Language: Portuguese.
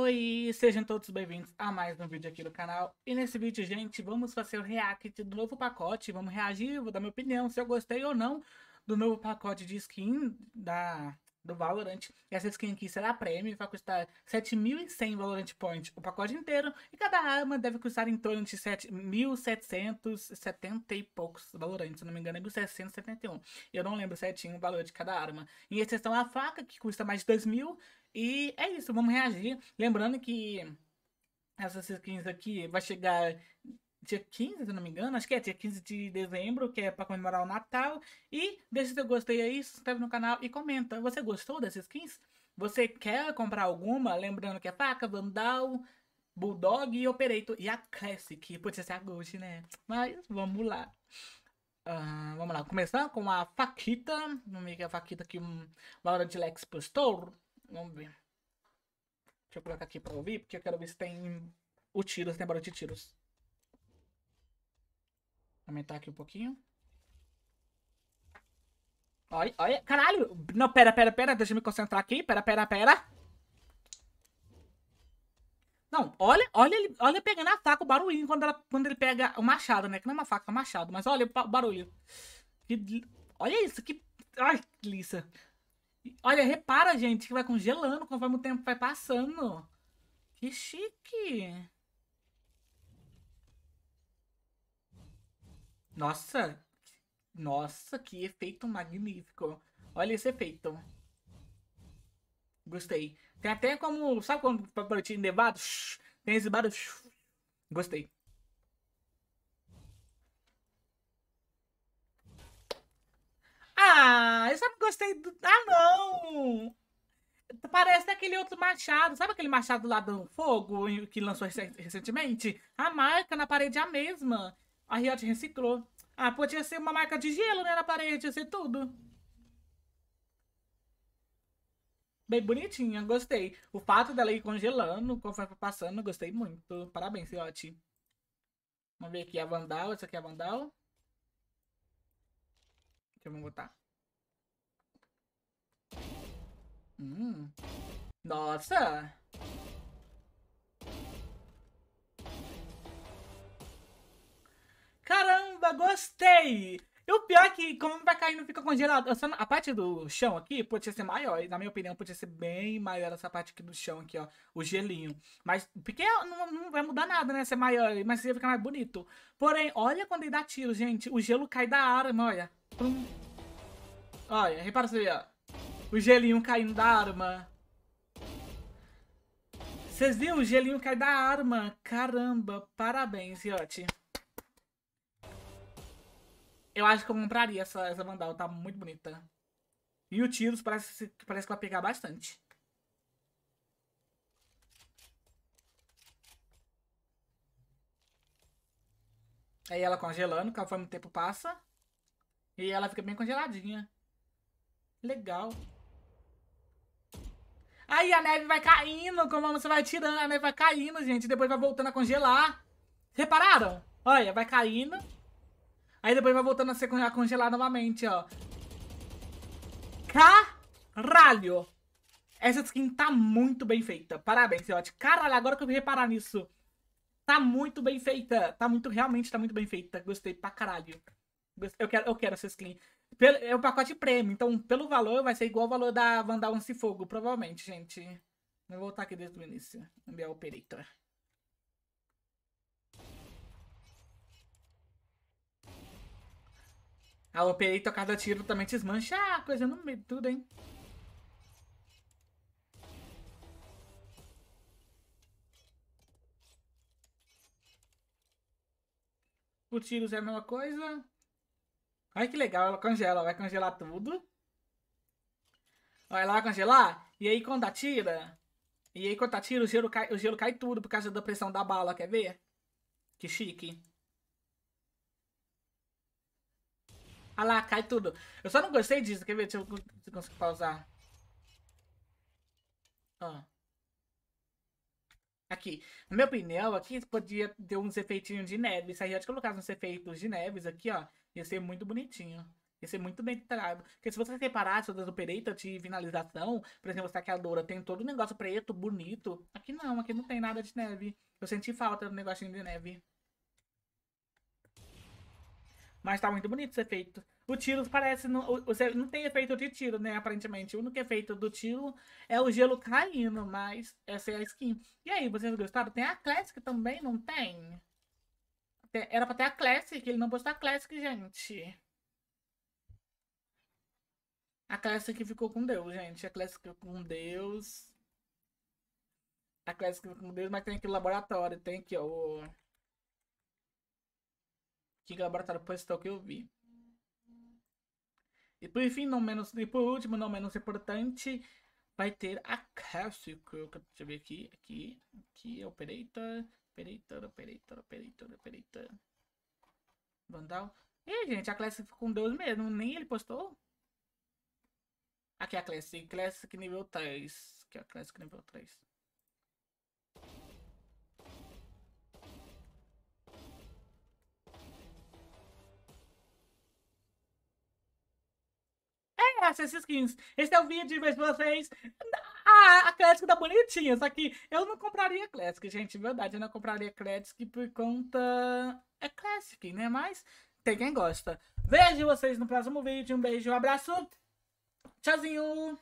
Oi, sejam todos bem-vindos a mais um vídeo aqui no canal. E nesse vídeo, gente, vamos fazer o react do novo pacote. Vamos reagir, vou dar minha opinião, se eu gostei ou não do novo pacote de skin da, do Valorant. E essa skin aqui será prêmio, vai custar 7.100 Valorant Point o pacote inteiro. E cada arma deve custar em torno de 7.770 e poucos Valorant, se não me engano é 1.671. Eu não lembro certinho o valor de cada arma. Em exceção à faca, que custa mais de 2.000 e é isso, vamos reagir. Lembrando que essas skins aqui vai chegar dia 15, se não me engano, acho que é dia 15 de dezembro, que é para comemorar o Natal. E deixa seu gostei aí, se inscreve no canal e comenta. Você gostou dessas skins? Você quer comprar alguma? Lembrando que é faca, vandal, bulldog e operator. E a classic, podia ser a Ghost, né? Mas vamos lá. Uh, vamos lá, começar com a faquita. não me que a faquita que o Laura de Lex postou. Vamos ver. Deixa eu colocar aqui pra ouvir, porque eu quero ver se tem o tiro, se tem barulho de tiros. Aumentar aqui um pouquinho. Olha, olha, caralho! Não, pera, pera, pera, deixa eu me concentrar aqui. Pera, pera, pera. Não, olha, olha, ele, olha pegando a faca, o barulhinho quando, ela, quando ele pega o machado, né? Que não é uma faca, é um machado, mas olha o barulho. Que, olha isso, que. Ai, que liça. Olha, repara, gente, que vai congelando conforme o tempo vai passando. Que chique! Nossa! Nossa, que efeito magnífico! Olha esse efeito. Gostei. Tem até como... Sabe quando o papelotinho de Tem esse barulho. Gostei. gostei do. Ah, não! Parece aquele outro machado. Sabe aquele machado lá do fogo que lançou recentemente? A marca na parede é a mesma. A Riot reciclou. Ah, podia ser uma marca de gelo, né, na parede, ia ser tudo. Bem bonitinha, gostei. O fato dela ir congelando, conforme passando, gostei muito. Parabéns, Riot. Vamos ver aqui a Vandal. Essa aqui é a Vandal. Deixa eu botar. Hum. Nossa! Caramba, gostei! E o pior é que, como pra cair não fica congelado. a parte do chão aqui podia ser maior. na minha opinião, podia ser bem maior essa parte aqui do chão, aqui, ó. O gelinho. Mas, porque não, não vai mudar nada, né? Ser maior, mas ia ficar mais bonito. Porém, olha quando ele dá tiro, gente. O gelo cai da arma, olha. Olha, repara isso aí, ó o gelinho caindo da arma. Vocês viram? O gelinho cai da arma. Caramba, parabéns, Yote. Eu acho que eu compraria essa, essa Vandal, tá muito bonita. E o tiros parece, parece que vai pegar bastante. Aí ela congelando, conforme o tempo passa. E ela fica bem congeladinha. Legal. Aí a neve vai caindo, como você vai tirando, a neve vai caindo, gente. Depois vai voltando a congelar. Repararam? Olha, vai caindo. Aí depois vai voltando a, ser, congelar novamente, ó. Caralho! Essa skin tá muito bem feita. Parabéns, Ciote. Caralho, agora que eu vim reparar nisso. Tá muito bem feita. Tá muito, realmente tá muito bem feita. Gostei pra caralho. Eu quero, eu quero essa skin. Pelo, é um pacote prêmio, então pelo valor vai ser igual ao valor da Vandal Lance Fogo, provavelmente, gente. Vou voltar aqui desde o início. Enviar o Operator. A Operator, cada tiro também desmancha a ah, coisa no meio de tudo, hein? O tiro é a mesma coisa. Olha que legal, ela congela, vai congelar tudo. Vai lá congelar, e aí quando atira, e aí quando atira o gelo cai, o gelo cai tudo por causa da pressão da bala, quer ver? Que chique. Olha lá, cai tudo. Eu só não gostei disso, quer ver? se eu consigo pausar. Ó. Aqui, na minha opinião, aqui podia ter uns efeitos de neve. Se a gente colocasse uns efeitos de neves aqui, ó, ia ser muito bonitinho. Ia ser muito bem tratado. Porque se você separar das operetas de finalização, por exemplo, é a saqueadora tem todo um negócio preto, bonito. Aqui não, aqui não tem nada de neve. Eu senti falta do negocinho de neve. Mas tá muito bonito esse efeito. O tiro parece. Não, você não tem efeito de tiro, né? Aparentemente. O único efeito do tiro é o gelo caindo, mas essa é a skin. E aí, vocês gostaram? Tem a Classic também, não tem? Era pra ter a Classic, ele não postou a Classic, gente. A Classic ficou com Deus, gente. A Classic ficou com Deus. A Classic ficou com Deus, mas tem aqui o laboratório, tem aqui, ó. O... Que laboratório postou que eu vi. E por fim, não menos, e por último, não menos importante, vai ter a Clássico. Deixa eu ver aqui, aqui, aqui, Operator, Operator, Operator, Operator, Operator. Vandal. E, gente, a Classic ficou com Deus mesmo, nem ele postou. Aqui é a Classic, Classic nível 3. Aqui é a Classic nível 3. É esses skins. Esse é o vídeo mas vocês. Ah, a Classic tá bonitinha, só que eu não compraria Classic, gente. Verdade, eu não compraria Classic por conta. É Classic, né? Mas tem quem gosta. Vejo vocês no próximo vídeo. Um beijo, um abraço. Tchauzinho!